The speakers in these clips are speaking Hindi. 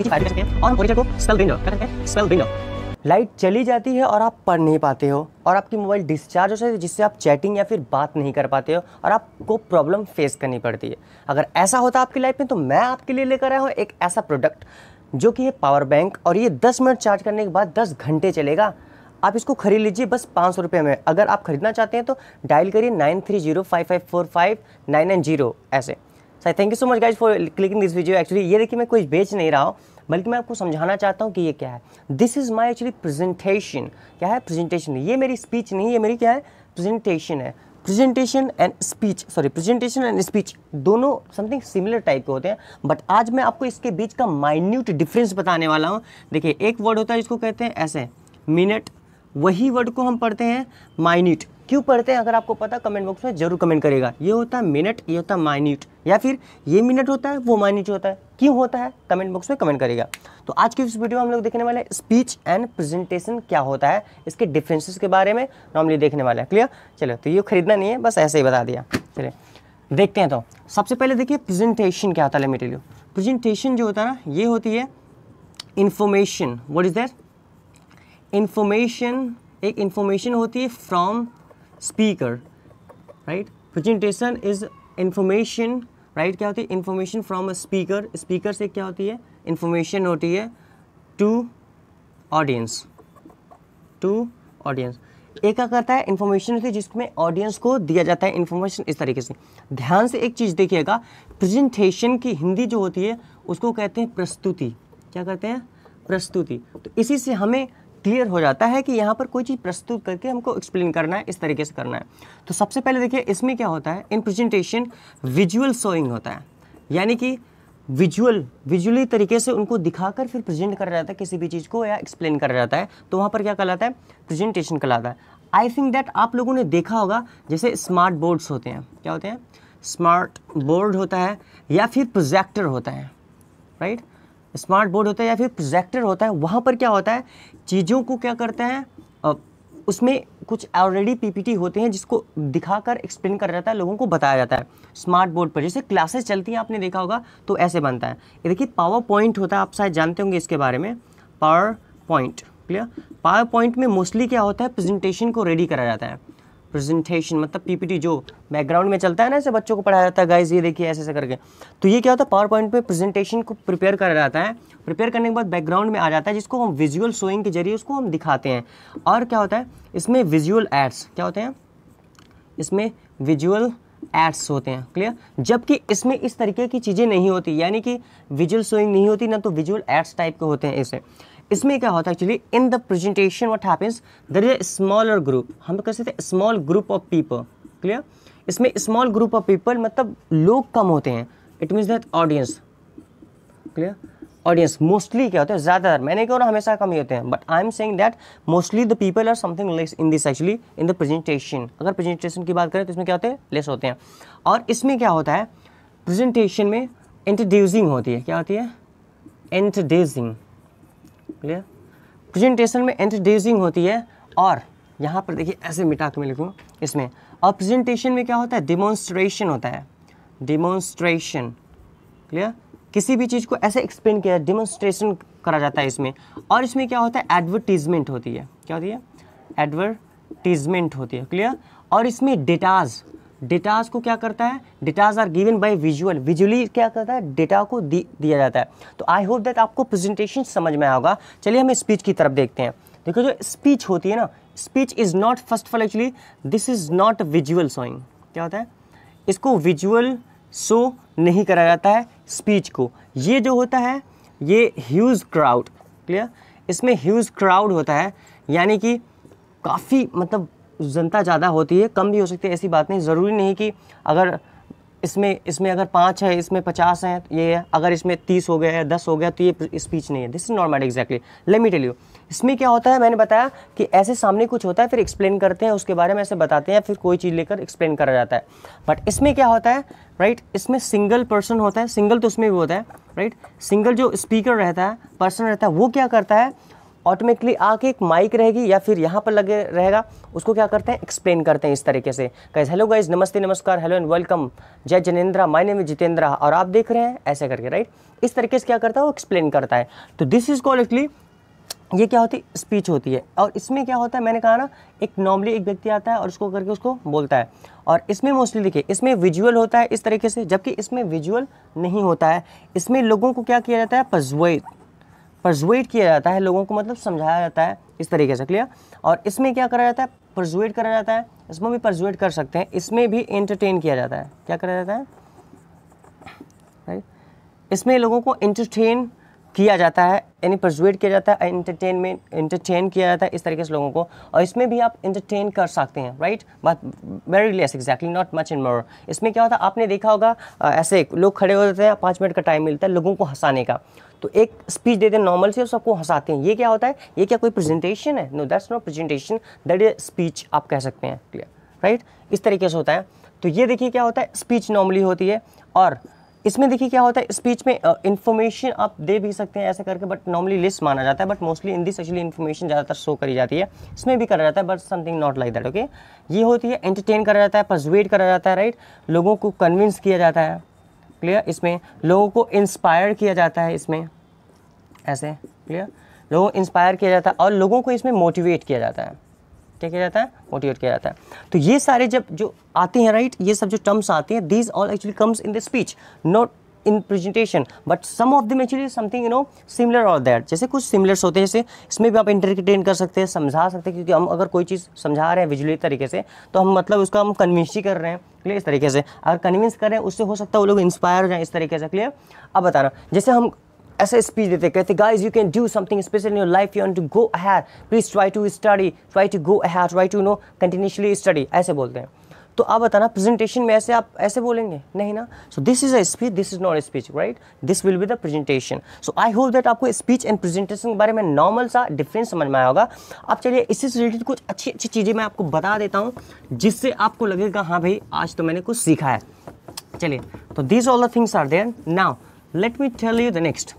लाइट चली जाती है और आप पढ़ नहीं पाते हो और आपकी मोबाइल डिस्चार्ज हो जाती है जिससे आप चैटिंग या फिर बात नहीं कर पाते हो और आपको प्रॉब्लम फेस करनी पड़ती है अगर ऐसा होता आपकी लाइफ में तो मैं आपके लिए लेकर आया हूँ एक ऐसा प्रोडक्ट जो कि है पावर बैंक और ये 10 मिनट चार्ज करने के बाद 10 घंटे चलेगा आप इसको खरीद लीजिए बस पाँच सौ रुपये में अगर आप खरीदना चाहते हैं तो डायल करिए nine three zero five five four five nine nine zero ऐसे sir thank you so much guys for clicking this video actually ये देखिए मैं कुछ बेच नहीं रहा हूँ बल्कि मैं आपको समझाना चाहता हूँ कि ये क्या है this is my actually presentation क्या है प्रेजेंटेशन ये मेरी स्पीच नहीं ये मेरी क्या है प्रेजेंटेशन है presentation and speech sorry presentation and speech दोनों समथिंग सिमिलर टाइप के होते हैं बट आज मैं आपको इसके बीच का माइन्यूट डिफरेंस बताने वाला हूँ देखिए एक वर्ड होता है जिसको कहते हैं ऐसे मिनट वही वर्ड को हम पढ़ते हैं माइन्यूट क्यों पढ़ते हैं अगर आपको पता कमेंट बॉक्स में जरूर कमेंट करेगा ये होता है मिनट ये होता है माइन्यूट या फिर ये मिनट होता है वो माइन्यूट होता है क्यों होता है कमेंट बॉक्स में कमेंट करेगा तो आज की इस वीडियो में हम लोग देखने वाले स्पीच एंड प्रेजेंटेशन क्या होता है इसके डिफ्रेंसेस के बारे में नॉर्मली देखने वाले हैं क्लियर चलो तो ये खरीदना नहीं है बस ऐसे ही बता दिया चलिए देखते हैं तो सबसे पहले देखिए प्रेजेंटेशन क्या होता है मेटेरियल प्रेजेंटेशन जो होता है ना ये होती है information what is that information एक इन्फॉर्मेशन होती है from speaker right presentation is information right क्या होती है information from a speaker speaker से क्या होती है इंफॉर्मेशन होती है टू ऑडियंस टू ऑडियंस एक क्या करता है इन्फॉर्मेशन होती है जिसमें ऑडियंस को दिया जाता है इन्फॉर्मेशन इस तरीके से ध्यान से एक चीज़ देखिएगा प्रेजेंटेशन की हिंदी जो होती है उसको कहते हैं प्रस्तुति क्या कहते हैं प्रस्तुति तो इसी से हमें क्लियर हो जाता है कि यहाँ पर कोई चीज़ प्रस्तुत करके हमको एक्सप्लेन करना है इस तरीके से करना है तो सबसे पहले देखिए इसमें क्या होता है इन प्रेजेंटेशन विजुअल शोइंग होता है यानी कि विजुअल विजुअली तरीके से उनको दिखाकर फिर प्रेजेंट करा जाता है किसी भी चीज़ को या एक्सप्लेन करा जाता है तो वहाँ पर क्या कहलाता है प्रेजेंटेशन कहलाता है आई थिंक दैट आप लोगों ने देखा होगा जैसे स्मार्ट बोर्ड्स होते हैं क्या होते हैं स्मार्ट बोर्ड होता है या फिर प्रोजेक्टर होता है राइट right? स्मार्ट बोर्ड होता है या फिर प्रोजेक्टर होता है वहाँ पर क्या होता है चीज़ों को क्या करते हैं उसमें कुछ ऑलरेडी पीपीटी होते हैं जिसको दिखाकर एक्सप्लेन करा जाता है लोगों को बताया जाता है स्मार्ट बोर्ड पर जैसे क्लासेस चलती हैं आपने देखा होगा तो ऐसे बनता है ये देखिए पावर पॉइंट होता है आप शायद जानते होंगे इसके बारे में PowerPoint clear PowerPoint में मोस्टली क्या होता है प्रेजेंटेशन को रेडी करा जाता है प्रेजेंटेशन मतलब पीपीटी जो बैकग्राउंड में चलता है ना ऐसे बच्चों को पढ़ाया जाता है गाइज ये देखिए ऐसे ऐसे करके तो ये क्या होता है पावर पॉइंट में प्रेजेंटेशन को प्रिपेयर करा जाता है प्रिपेयर करने के बाद बैकग्राउंड में आ जाता है जिसको हम विजुअल शोइंग के जरिए उसको हम दिखाते हैं और क्या होता है इसमें विजुअल एड्स क्या होते हैं इसमें विजुअल एड्स होते हैं क्लियर जबकि इसमें इस तरीके की चीज़ें नहीं होती यानी कि विजुअल शोइंग नहीं होती ना तो विजुअल एड्स टाइप के होते हैं इसे इसमें क्या होता है actually in the presentation what happens there is a smaller group हम कह सकते हैं small group of people clear इसमें स्मॉल ग्रुप ऑफ पीपल मतलब लोग कम होते हैं it means that audience clear audience mostly क्या होता है ज़्यादातर मैंने कहा ना हमेशा कम ही होते हैं but I am saying that mostly the people are something less in this actually in the presentation अगर प्रेजेंटेशन की बात करें तो इसमें क्या होते हैं लेस होते हैं और इसमें क्या होता है प्रेजेंटेशन में इंट्रोड्यूसिंग होती है क्या होती है इंट्रोड्यूसिंग क्लियर प्रेजेंटेशन में इंट्रोड्यूसिंग होती है और यहाँ पर देखिए ऐसे मिटा के मैं लिखूँ इसमें और प्रेजेंटेशन में क्या होता है डिमॉन्स्ट्रेशन होता है डिमॉन्स्ट्रेशन क्लियर किसी भी चीज़ को ऐसे एक्सप्लेन किया डिमॉन्स्ट्रेशन करा जाता है इसमें और इसमें क्या होता है एडवर्टीजमेंट होती है क्या होती है एडवर्टीजमेंट होती है क्लियर और इसमें डेटाज डेटाज को क्या करता है datas are given by visual visually क्या करता है डेटा को दि, दिया जाता है तो आई होप दैट आपको प्रेजेंटेशन समझ में आया होगा चलिए हम स्पीच की तरफ देखते हैं देखो जो स्पीच होती है ना speech is not first of all actually this is not visual showing क्या होता है इसको विजुअल शो नहीं करा जाता है स्पीच को ये जो होता है ये ह्यूज क्राउड क्लियर इसमें ह्यूज क्राउड होता है यानी कि काफ़ी मतलब जनता ज़्यादा होती है कम भी हो सकती है ऐसी बात नहीं ज़रूरी नहीं कि अगर इसमें इसमें अगर पाँच है इसमें पचास हैं तो ये है अगर इसमें तीस हो गया या दस हो गया तो ये स्पीच नहीं है this is normal exactly let me tell you इसमें क्या होता है मैंने बताया कि ऐसे सामने कुछ होता है फिर एक्सप्लेन करते हैं उसके बारे में ऐसे बताते हैं फिर कोई चीज़ लेकर एक्सप्लेन करा जाता है बट इसमें क्या होता है राइट right? इसमें सिंगल पर्सन होता है सिंगल तो उसमें भी होता है राइट right? सिंगल जो स्पीकर रहता है पर्सन रहता है वो क्या करता है ऑटोमेटिकली आके एक माइक रहेगी या फिर यहाँ पर लगे रहेगा उसको क्या करते हैं एक्सप्लेन करते हैं इस तरीके से गाइज हेलो गाइज नमस्ते नमस्कार hello and welcome Jai Jinendra my name is Jitendra और आप देख रहे हैं ऐसे करके राइट इस तरीके से क्या करता है वो एक्सप्लेन करता है तो दिस इज़ कॉल एक्चुअली ये क्या होती है स्पीच होती है और इसमें क्या होता है मैंने कहा ना एक नॉर्मली एक व्यक्ति आता है और उसको करके उसको बोलता है और इसमें मोस्टली देखिए इसमें विजुअल होता है इस तरीके से जबकि इसमें विजुअल नहीं होता है इसमें लोगों को क्या किया जाता है पजवेद परजुएट किया जाता है लोगों को मतलब समझाया जाता है इस तरीके से क्लियर और इसमें क्या करा जाता है परजुएट करा जाता है इसमें भी परजुएट कर सकते हैं इसमें भी एंटरटेन किया जाता है क्या करा जाता है राइट इसमें लोगों को इंटरटेन किया जाता है यानी परजुएट किया जाता है एंटरटेनमेंट इंटरटेन किया जाता है इस तरीके से लोगों को और इसमें भी आप इंटरटेन कर सकते हैं right but very less exactly not much in more इसमें क्या होता है आपने देखा होगा ऐसे लोग खड़े हो जाते हैं पाँच मिनट का टाइम मिलता है लोगों को हंसाने का तो एक स्पीच देते हैं नॉर्मल से और सबको हंसाते हैं ये क्या होता है ये क्या कोई प्रेजेंटेशन है no that's not presentation that is speech आप कह सकते हैं क्लियर राइट इस तरीके से होता है तो ये देखिए क्या होता है स्पीच नॉर्मली होती है और इसमें देखिए क्या होता है स्पीच में इन्फॉर्मेशन uh, आप दे भी सकते हैं ऐसे करके बट नॉर्मली लिस्ट माना जाता है but mostly in this actually information ज़्यादातर शो करी जाती है इसमें भी करा जाता है but something not like that okay ये होती है एंटरटेन करा जाता है पर्जुएट करा जाता है राइट लोगों को कन्विंस किया जाता है क्लियर इसमें लोगों को इंस्पायर किया जाता है इसमें ऐसे क्लियर लोगों को इंस्पायर किया जाता है और लोगों को इसमें मोटिवेट किया जाता है क्या किया जाता है मोटिवेट किया जाता है तो ये सारे जब जो आते हैं राइट ये सब जो टर्म्स आते हैं these all actually comes in the speech not in presentation but some of them actually something you know similar or that जैसे कुछ सिमिलर्स होते हैं जैसे इसमें भी आप इंटरटेन कर सकते हैं समझा सकते हैं क्योंकि हम अगर कोई चीज़ समझा रहे हैं विजुअली तरीके से तो हम मतलब उसका हम कन्विंस ही कर रहे हैं क्लियर इस तरीके से अगर कन्विंस करें उससे हो सकता है वो लोग इंस्पायर हो जाए इस तरीके से क्लियर अब बता रहा हूँ जैसे हम ऐसे स्पीच देते कहते guys you can do something special in your life you to go ahead please try to study try to go ahead try to know continuously study ऐसे बोलते हैं तो आप बताना प्रेजेंटेशन में ऐसे आप ऐसे बोलेंगे नहीं ना so this is a speech this is not speech right this will be the presentation so I hope that आपको स्पीच एंड प्रेजेंटेशन के बारे में नॉर्मल सा डिफरेंस समझ में आया होगा आप चलिए इससे रिलेटेड कुछ अच्छी अच्छी चीज़ें मैं आपको बता देता हूँ जिससे आपको लगेगा हाँ भाई आज तो मैंने कुछ सीखा है चलिए तो this all the things are there now let me tell you the next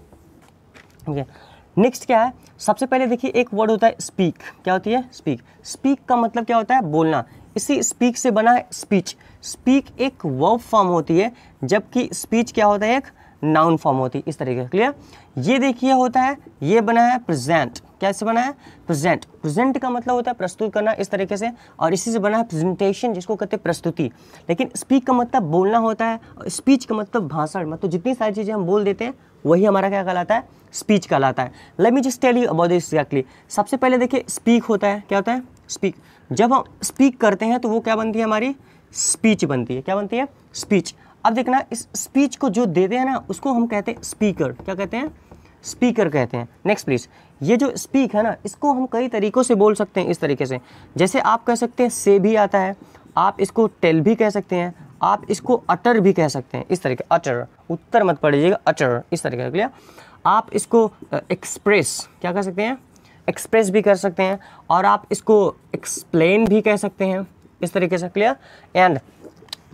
ठीक है नेक्स्ट क्या है सबसे पहले देखिए एक वर्ड होता है स्पीक क्या होती है स्पीक स्पीक का मतलब क्या होता है बोलना इसी स्पीक से बना है स्पीच स्पीक एक वर्ब फॉर्म होती है जबकि स्पीच क्या होता है एक नाउन फॉर्म होती है इस तरीके से क्लियर ये देखिए होता है ये बना है प्रेजेंट कैसे बना है प्रेजेंट प्रेजेंट का मतलब होता है प्रस्तुत करना इस तरीके से और इसी से बना है प्रेजेंटेशन जिसको कहते हैं प्रस्तुति लेकिन स्पीक का मतलब बोलना होता है और स्पीच का मतलब भाषण मतलब जितनी सारी चीज़ें हम बोल देते हैं वही हमारा क्या कहलाता है स्पीच कहलाता है let me just tell you about this exactly सबसे पहले देखिए स्पीक होता है क्या होता है स्पीक जब हम स्पीक करते हैं तो वो क्या बनती है हमारी स्पीच बनती है क्या बनती है स्पीच अब देखना इस स्पीच को जो देते हैं ना उसको हम कहते हैं स्पीकर क्या कहते हैं स्पीकर कहते हैं नेक्स्ट प्लीज ये जो स्पीक है ना इसको हम कई तरीक़ों से बोल सकते हैं इस तरीके से जैसे आप कह सकते हैं से भी आता है आप इसको टेल भी कह सकते हैं आप इसको अटर भी कह सकते हैं इस तरीके अटर उत्तर मत पढ़िएगा अटर इस तरीके का क्लियर आप इसको एक्सप्रेस क्या कह सकते हैं एक्सप्रेस भी कर सकते हैं और आप इसको एक्सप्लेन भी कह सकते हैं इस तरीके से क्लियर एंड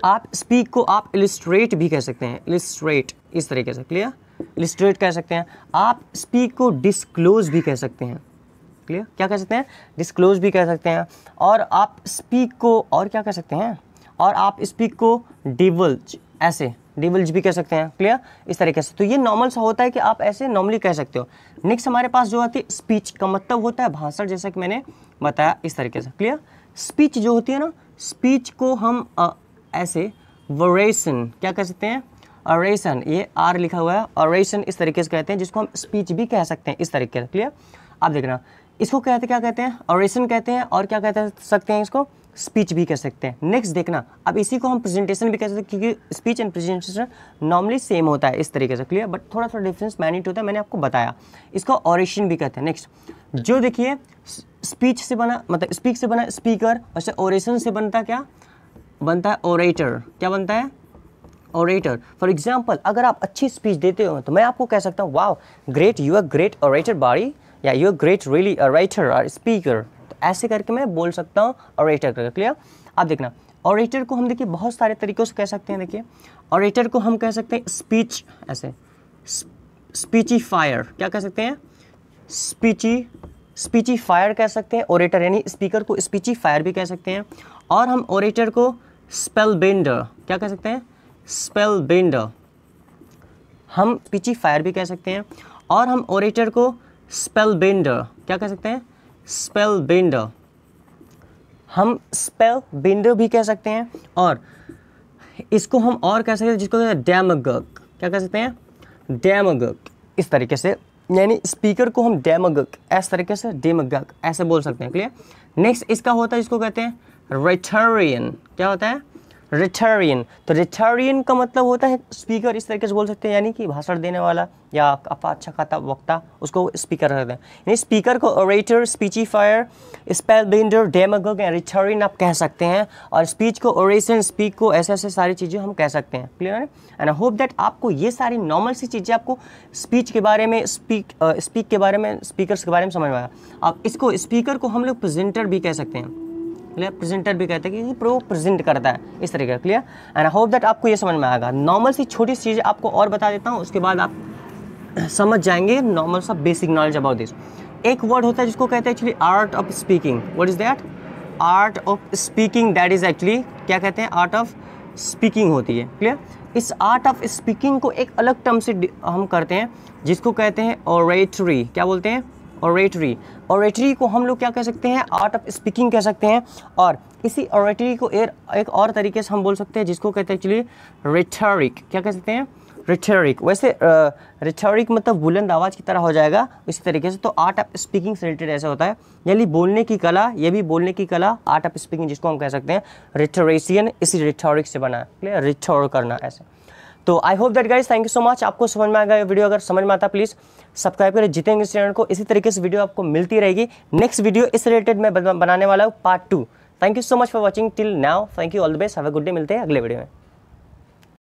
आप स्पीक को आप इलिस्ट्रेट भी कह सकते हैं इलिस्ट्रेट इस तरीके से क्लियर इलिस्ट्रेट कह सकते हैं आप स्पीक को डिस्क्लोज भी कह सकते हैं क्लियर क्या कह सकते हैं डिस्क्लोज भी कह सकते हैं और आप स्पीक को और क्या कह सकते हैं और आप स्पीक को डिवल्ज ऐसे डिवल्ज भी कह सकते हैं क्लियर इस तरीके से तो ये नॉर्मल सा होता है कि आप ऐसे नॉर्मली कह सकते हो नेक्स्ट हमारे पास जो आती है स्पीच का मतलब होता है भाषण जैसा कि मैंने बताया इस तरीके से क्लियर स्पीच जो होती है ना स्पीच को हम आ, ऐसे वरेसन क्या कह सकते हैं ऑरेसन ये आर लिखा हुआ है ऑरेसन इस तरीके से कहते हैं जिसको हम स्पीच भी कह सकते हैं इस तरीके से क्लियर आप देखना इसको कहते क्या कहते हैं ऑरेशन कहते हैं और क्या कह सकते हैं इसको स्पीच भी कह सकते हैं नेक्स्ट देखना अब इसी को हम प्रेजेंटेशन भी कह सकते हैं क्योंकि speech and presentation normally same होता है इस तरीके से क्लियर बट थोड़ा थोड़ा डिफरेंस मैनिट होता है मैंने आपको बताया इसको ऑरेशन भी कहते हैं नेक्स्ट जो देखिए स्पीच से बना मतलब स्पीक से बना स्पीकर और ऑरेशन से बनता क्या बनता है ओरेटर क्या बनता है ऑरेटर फॉर एग्जाम्पल अगर आप अच्छी स्पीच देते हो तो मैं आपको कह सकता हूँ वाह great you are great orator buddy या यू ग्रेट रियली राइटर और स्पीकर तो ऐसे करके मैं बोल सकता हूँ ऑरेटर करके क्लियर आप देखना ऑरेटर को हम देखिए बहुत सारे तरीक़ों से कह सकते हैं देखिए ऑरेटर को हम कह सकते हैं स्पीच ऐसे स्पीचीफायर क्या कह सकते हैं स्पीची स्पीचीफायर कह सकते हैं ऑरेटर यानी स्पीकर को स्पीचीफायर भी कह सकते हैं और हम ऑरेटर को स्पेल बेंडर क्या कह सकते हैं स्पेल बेंडर हम स्पीचीफायर भी कह सकते हैं और हम ऑरेटर को स्पेल बेंडर क्या कह सकते हैं स्पेल बेंडर हम स्पेल बेंडर भी कह सकते हैं और इसको हम और कह सकते हैं जिसको कहते हैं डैमगक क्या कह सकते हैं डैमगक इस तरीके से यानी स्पीकर को हम डैमगक ऐसे तरीके से डेमगक ऐसे बोल सकते हैं क्लियर नेक्स्ट इसका होता है जिसको कहते हैं रेटरियन क्या होता है रिटेरियन तो रिटेरियन का मतलब होता है स्पीकर इस तरीके से बोल सकते हैं यानी कि भाषण देने वाला या अपना अच्छा खाता वक्ता उसको स्पीकर कहते हैं यानी स्पीकर को orator speechifier spell bender demagogue या रिटेरियन आप कह सकते हैं और स्पीच को ओरेशन स्पीक को ऐसे ऐसे सारी चीज़ें हम कह सकते हैं क्लियर है एंड आई होप दैट आपको ये सारी नॉर्मल सी चीज़ें आपको स्पीच के बारे में स्पीक स्पीक के बारे में स्पीकर के बारे में समझ में आया अब इसको स्पीकर को हम लोग प्रजेंटर भी कह सकते हैं क्लियर प्रेजेंटर भी कहते हैं कि प्रो प्रेजेंट करता है इस तरीके का clear and I hope that आपको ये समझ में आएगा नॉर्मल सी छोटी सी चीज़ आपको और बता देता हूँ उसके बाद आप समझ जाएंगे नॉर्मल सा बेसिक नॉलेज अबाउट दिस एक वर्ड होता है जिसको कहते हैं actually art of speaking what is that art of speaking that is actually क्या कहते हैं आर्ट ऑफ स्पीकिंग होती है क्लियर इस आर्ट ऑफ स्पीकिंग को एक अलग टर्म से हम करते हैं जिसको कहते हैं ओरेटरी क्या बोलते हैं ऑरेटरी ऑरेटरी को हम लोग क्या कह सकते हैं आर्ट ऑफ स्पीकिंग कह सकते हैं और इसी ऑरेटरी को एर, एक और तरीके से हम बोल सकते हैं जिसको कहते हैं एक्चुअली रिथोरिक क्या कह सकते हैं रिथोरिक वैसे रिथरिक मतलब बुलंद आवाज़ की तरह हो जाएगा इसी तरीके से तो आर्ट ऑफ स्पीकिंग से रिलेटेड ऐसा होता है यानी बोलने की कला ये भी बोलने की कला आर्ट ऑफ स्पीकिंग जिसको हम कह सकते हैं रिथोरेसियन इसी रिथोरिक से बना है क्लियर रिथोर करना ऐसा तो I hope that guys thank you so much आपको समझ में आ गया वीडियो अगर समझ में आता प्लीज़ सब्सक्राइब करें जितेंगे इस चैनल को इसी तरीके से वीडियो आपको मिलती रहेगी नेक्स्ट वीडियो इस रिलेटेड मैं बनाने वाला हूँ part two thank you so much for watching till now thank you all the best have a good day मिलते हैं अगले वीडियो में